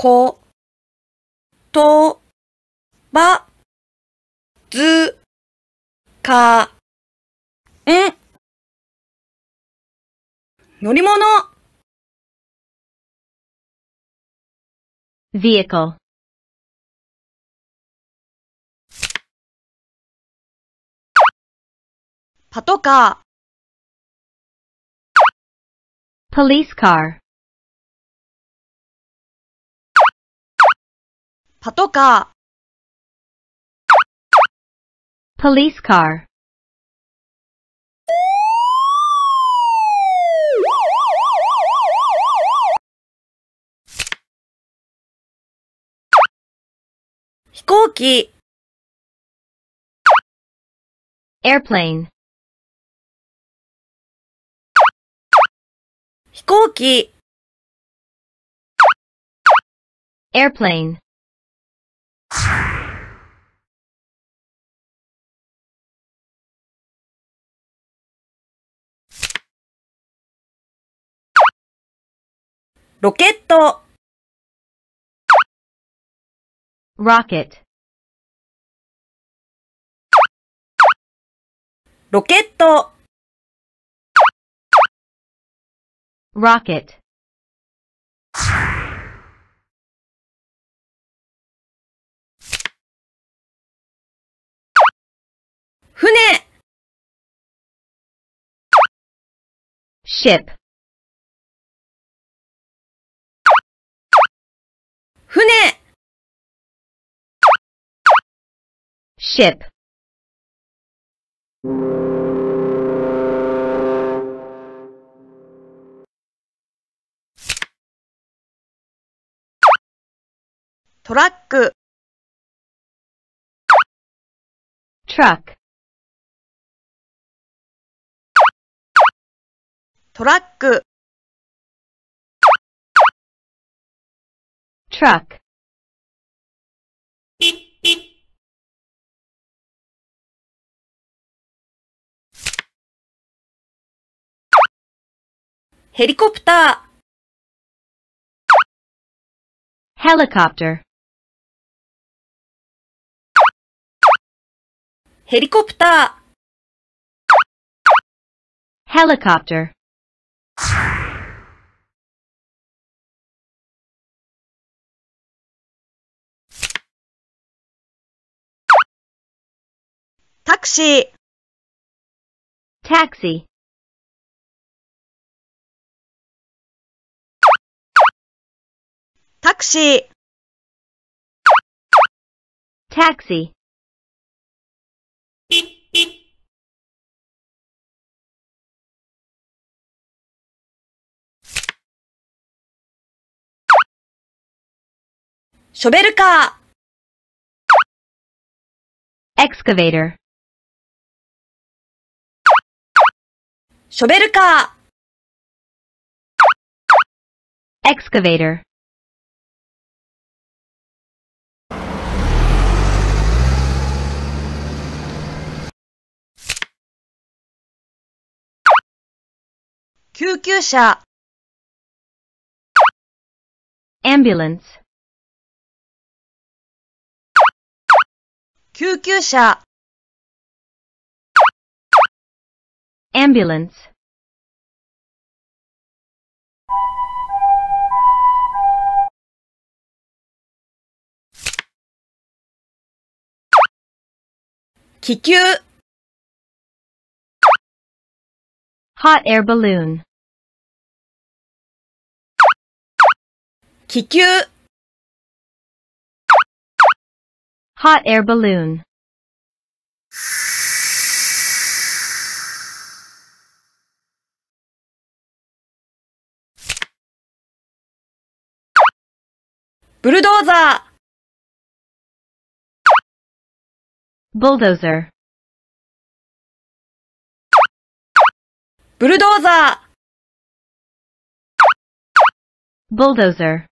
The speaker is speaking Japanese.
こと、ば、ず、か、ん。乗り物 vehicle パトカー police car パトカー police car 飛行機 airplane 飛行機 airplane ロケット。ロケット。ロケット。ロケット。船 ship Ship Truck Truck トラック truck Helicopter. helicopter helicopter Taxi. taxi タクシータクシーショベルカーエクスカベーターショベルカーエクスカベーター救急車 ambulance 救急車 ambulance 気球 hot air balloon 気球 hot air balloon Bulldozer. bulldozer ブルドーザー bulldozer